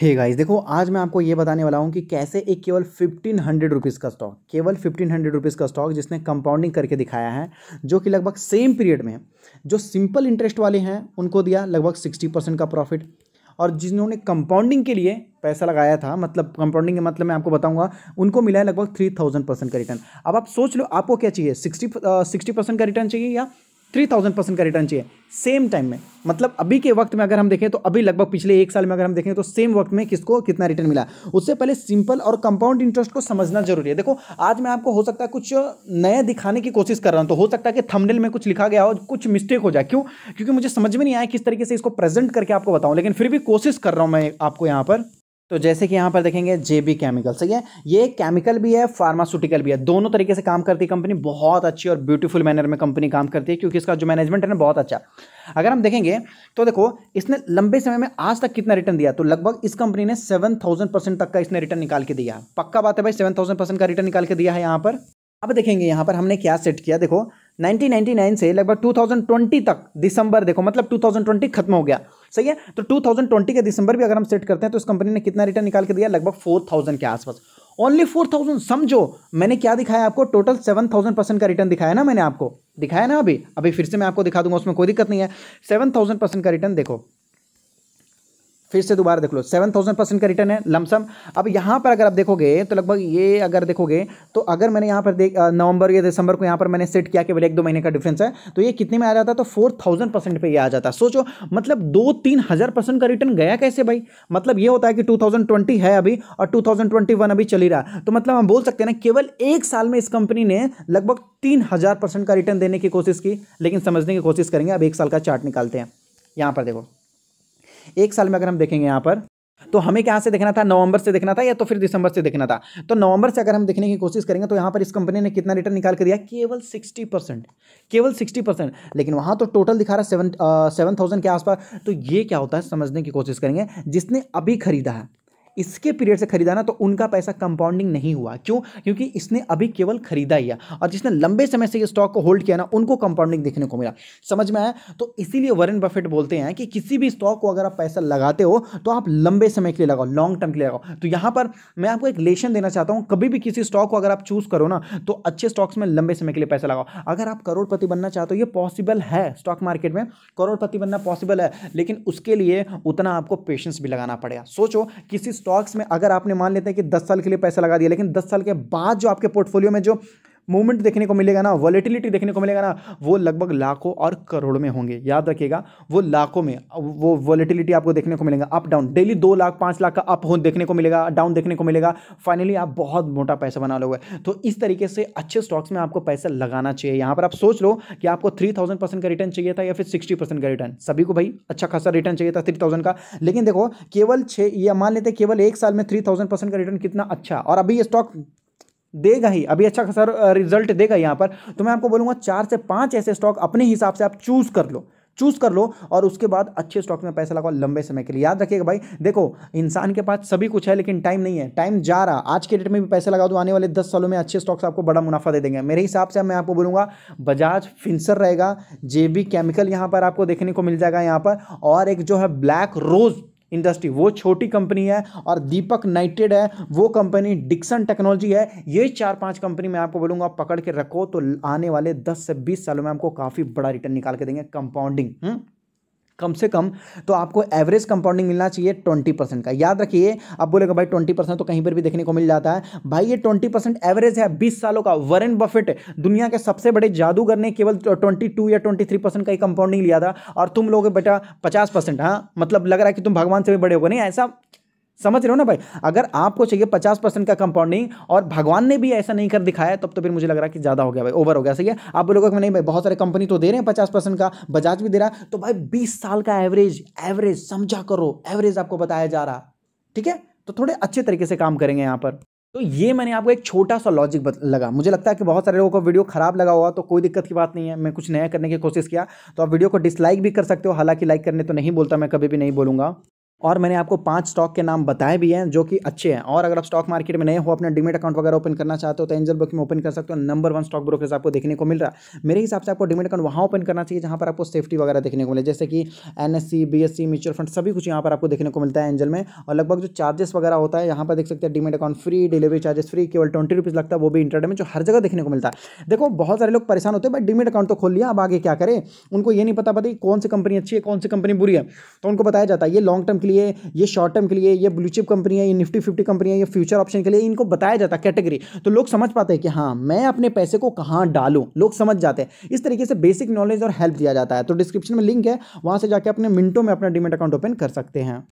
हे hey guys देखो आज मैं आपको ये बताने वाला हूँ कि कैसे एक केवल फिफ्टीन हंड्रेड रुपीज़ का स्टॉक केवल फिफ्टीन हंड्रेड रुपीज़ का स्टॉक जिसने कंपाउंडिंग करके दिखाया है जो कि लगभग सेम पीरियड में जो सिंपल इंटरेस्ट वाले हैं उनको दिया लगभग सिक्सटी परसेंट का प्रॉफिट और जिन्होंने कंपाउंडिंग के लिए पैसा लगाया था मतलब कंपाउंडिंग के मतलब मैं आपको बताऊंगा उनको मिला है लगभग थ्री थाउजेंड परसेंट का रिटर्न अब आप सोच लो आपको क्या चाहिए सिक्सटी सिक्सटी परसेंट का रिटर्न चाहिए या थ्री थाउजेंड परसेंट का रिटर्न चाहिए सेम टाइम में मतलब अभी के वक्त में अगर हम देखें तो अभी लगभग पिछले एक साल में अगर हम देखें तो सेम वक्त में किसको कितना रिटर्न मिला उससे पहले सिंपल और कंपाउंड इंटरेस्ट को समझना जरूरी है देखो आज मैं आपको हो सकता है कुछ नया दिखाने की कोशिश कर रहा हूं तो हो सकता है कि थंबनेल में कुछ लिखा गया हो कुछ मिस्टेक हो जाए क्यों क्योंकि मुझे समझ में नहीं आया किस तरीके से इसको प्रेजेंट करके आपको बताऊँ लेकिन फिर भी कोशिश कर रहा हूँ मैं आपको यहाँ पर तो जैसे कि यहाँ पर देखेंगे जे बी केमिकल सही है ये केमिकल भी है फार्मास्यूटिकल भी है दोनों तरीके से काम करती है कंपनी बहुत अच्छी और ब्यूटीफुल मैनर में कंपनी काम करती है क्योंकि इसका जो मैनेजमेंट है ना बहुत अच्छा अगर हम देखेंगे तो देखो इसने लंबे समय में आज तक कितना रिटर्न दिया तो लगभग इस कंपनी ने सेवन थाउजेंड परसेंट तक का इसने रिटर्न निकाल के दिया पक्का बात है भाई सेवन थाउजेंड परसेंट का रिटर्न निकाल के दिया है यहाँ पर अब देखेंगे यहाँ पर हमने क्या सेट किया देखो 1999 से लगभग 2020 तक दिसंबर देखो मतलब 2020 खत्म हो गया सही है तो 2020 के दिसंबर भी अगर हम सेट करते हैं तो इस कंपनी ने कितना रिटर्न निकाल के दिया लगभग 4000 के आसपास ओनली 4000 समझो मैंने क्या दिखाया आपको टोटल 7000 परसेंट का रिटर्न दिखाया ना मैंने आपको दिखाया ना अभी अभी फिर से मैं आपको दिखा दूंगा उसमें कोई दिक्कत नहीं है सेवन परसेंट का रिटर्न देखो फिर से दोबारा देख लो सेवन थाउजेंड परसेंट का रिटर्न है लमसम अब यहाँ पर अगर आप देखोगे तो लगभग ये अगर देखोगे तो अगर मैंने यहाँ पर देख नवंबर या दिसंबर को यहाँ पर मैंने सेट किया कि भले एक दो महीने का डिफरेंस है तो ये कितने में आ जाता तो फोर थाउजेंड परसेंट पर यह आ जाता सोचो मतलब दो तीन हज़ार परसेंट का रिटर्न गया कैसे भाई मतलब ये होता है कि टू थाउजेंड ट्वेंटी है अभी और टू थाउजेंड ट्वेंटी वन अभी चली रहा तो मतलब हम बोल सकते हैं ना केवल एक साल में इस कंपनी ने लगभग तीन हज़ार परसेंट का रिटर्न देने की कोशिश की लेकिन समझने की कोशिश करेंगे अब एक साल का चार्ट निकालते हैं यहाँ पर देखो एक साल में अगर हम देखेंगे यहाँ पर तो हमें कहाँ से देखना था नवंबर से देखना था या तो फिर दिसंबर से देखना था तो नवंबर से अगर हम देखने की कोशिश करेंगे तो यहाँ पर इस कंपनी ने कितना रिटर्न निकाल कर दिया केवल सिक्सटी परसेंट केवल सिक्सटी परसेंट लेकिन वहाँ तो टोटल दिखा रहा है सेवन सेवन थाउजेंड के आसपास तो ये क्या होता है समझने की कोशिश करेंगे जिसने अभी खरीदा है इसके पीरियड से खरीदा ना तो उनका पैसा कंपाउंडिंग नहीं हुआ क्यों क्योंकि इसने अभी केवल खरीदा ही और जिसने लंबे समय से ये स्टॉक को होल्ड किया ना उनको कंपाउंडिंग देखने को मिला समझ में आया तो इसीलिए वरन बफेट बोलते हैं कि किसी भी स्टॉक को अगर आप पैसा लगाते हो तो आप लंबे समय के लिए लगाओ लॉन्ग टर्म के लिए लगाओ तो यहाँ पर मैं आपको एक लेशन देना चाहता हूँ कभी भी किसी स्टॉक को अगर आप चूज करो ना तो अच्छे स्टॉक्स में लंबे समय के लिए पैसा लगाओ अगर आप करोड़पति बनना चाहते हो ये पॉसिबल है स्टॉक मार्केट में करोड़पति बनना पॉसिबल है लेकिन उसके लिए उतना आपको पेशेंस भी लगाना पड़ेगा सोचो किसी स्टॉक्स में अगर आपने मान लेते हैं कि दस साल के लिए पैसा लगा दिया लेकिन दस साल के बाद जो आपके पोर्टफोलियो में जो मूवमेंट देखने को मिलेगा ना वॉलेटिलिटी देखने को मिलेगा ना वो लगभग लाखों और करोड़ में होंगे याद रखिएगा वो लाखों में वो वॉलेटिलिटी आपको देखने को मिलेगा अप डाउन डेली दो लाख पाँच लाख का अप हो देखने को मिलेगा डाउन देखने को मिलेगा फाइनली आप बहुत मोटा पैसा बना लोगे तो इस तरीके से अच्छे स्टॉक्स में आपको पैसा लगाना चाहिए यहाँ पर आप सोच लो कि आपको थ्री थाउजेंड परसेंट का रिटर्न चाहिए था या फिर सिक्सटी परसेंट का रिटर्न सभी को भाई अच्छा खासा रिटर्न चाहिए था थ्री थाउजेंड का लेकिन देखो केवल छः या मान लेते केवल एक साल में थ्री थाउजेंड परसेंट का रिटर्न कितना अच्छा और अभी ये स्टॉक देगा ही अभी अच्छा खासा रिजल्ट देगा यहाँ पर तो मैं आपको बोलूँगा चार से पाँच ऐसे स्टॉक अपने हिसाब से आप चूज़ कर लो चूज़ कर लो और उसके बाद अच्छे स्टॉक में पैसा लगाओ लंबे समय के लिए याद रखिएगा भाई देखो इंसान के पास सभी कुछ है लेकिन टाइम नहीं है टाइम जा रहा आज के डेट में भी पैसे लगा दो आने वाले दस सालों में अच्छे स्टॉक्स आपको बड़ा मुनाफा दे देंगे मेरे हिसाब से मैं आपको बोलूँगा बजाज फिंसर रहेगा जे केमिकल यहाँ पर आपको देखने को मिल जाएगा यहाँ पर और एक जो है ब्लैक रोज़ इंडस्ट्री वो छोटी कंपनी है और दीपक नाइटेड है वो कंपनी डिक्सन टेक्नोलॉजी है ये चार पांच कंपनी मैं आपको बोलूंगा पकड़ के रखो तो आने वाले दस से बीस सालों में आपको काफ़ी बड़ा रिटर्न निकाल के देंगे कंपाउंडिंग हुँ? हम्म? कम से कम तो आपको एवरेज कंपाउंडिंग मिलना चाहिए ट्वेंटी परसेंट का याद रखिए आप बोलेगा भाई ट्वेंटी परसेंट तो कहीं पर भी देखने को मिल जाता है भाई ये ट्वेंटी परसेंट एवरेज है बीस सालों का वरेन बफेट दुनिया के सबसे बड़े जादूगर ने केवल ट्वेंटी टू या ट्वेंटी थ्री परसेंट का ही कंपाउंडिंग लिया था और तुम लोग बेटा पचास परसेंट हाँ मतलब लग रहा है कि तुम भगवान से भी बड़े हो गए नहीं ऐसा समझ रहे हो ना भाई अगर आपको चाहिए पचास परसेंट का कंपाउंडिंग और भगवान ने भी ऐसा नहीं कर दिखाया तब तो, फिर मुझे लग रहा है कि ज़्यादा हो गया भाई ओवर हो गया सही है आप को नहीं भाई बहुत सारे कंपनी तो दे रहे हैं पचास परसेंट का बजाज भी दे रहा है तो भाई बीस साल का एवरेज एवरेज समझा करो एवरेज आपको बताया जा रहा ठीक है तो थोड़े अच्छे तरीके से काम करेंगे यहाँ पर तो ये मैंने आपको एक छोटा सा लॉजिक लगा मुझे लगता है कि बहुत सारे लोगों को वीडियो खराब लगा हुआ तो कोई दिक्कत की बात नहीं है मैं कुछ नया करने की कोशिश किया तो आप वीडियो को डिसलाइक भी कर सकते हो हालांकि लाइक करने तो नहीं बोलता मैं कभी भी नहीं बोलूँगा और मैंने आपको पांच स्टॉक के नाम बताए भी हैं जो कि अच्छे हैं और अगर आप स्टॉक मार्केट में नए हो अपना डिमेट अकाउंट वगैरह ओपन करना चाहते हो तो एंजल बुक में ओपन कर सकते हो नंबर वन स्टॉक ब्रोकर आपको देखने को मिल रहा है मेरे हिसाब से आपको डिमेट अकाउंट वहाँ ओपन करना चाहिए जहाँ पर आपको सेफ्टी वगैरह देखने को मिले जैसे कि N S C C mutual fund सभी कुछ यहाँ पर आपको देखने को मिलता है एंजल में और लगभग जो चार्जेस वगैरह होता है यहाँ पर देख सकते हैं demat account free delivery charges free केवल ट्वेंटी रुपीज़ लगता है वो भी इंटरनेट में जो हर जगह देखने को मिलता है देखो बहुत सारे लोग परेशान होते हैं बट डिमेट अकाउंट तो खोल लिया अब आगे क्या करें उनको ये नहीं पता पता कौन सी कंपनी अच्छी है कौन सी कंपनी बुरी है तो उनको बताया जाता है ये लॉन्ग टर्म के लिए ये शॉर्ट टर्म के लिए ये ब्लू चिप कंपनी है ये निफ्टी फिफ्टी कंपनी है ये फ्यूचर ऑप्शन के लिए इनको बताया जाता है कैटेगरी तो लोग समझ पाते हैं कि हाँ मैं अपने पैसे को कहाँ डालूँ लोग समझ जाते हैं इस तरीके से बेसिक नॉलेज और हेल्प दिया जाता है तो डिस्क्रिप्शन में लिंक है वहाँ से जाकर अपने मिनटों में अपना डीमेट अकाउंट ओपन कर सकते हैं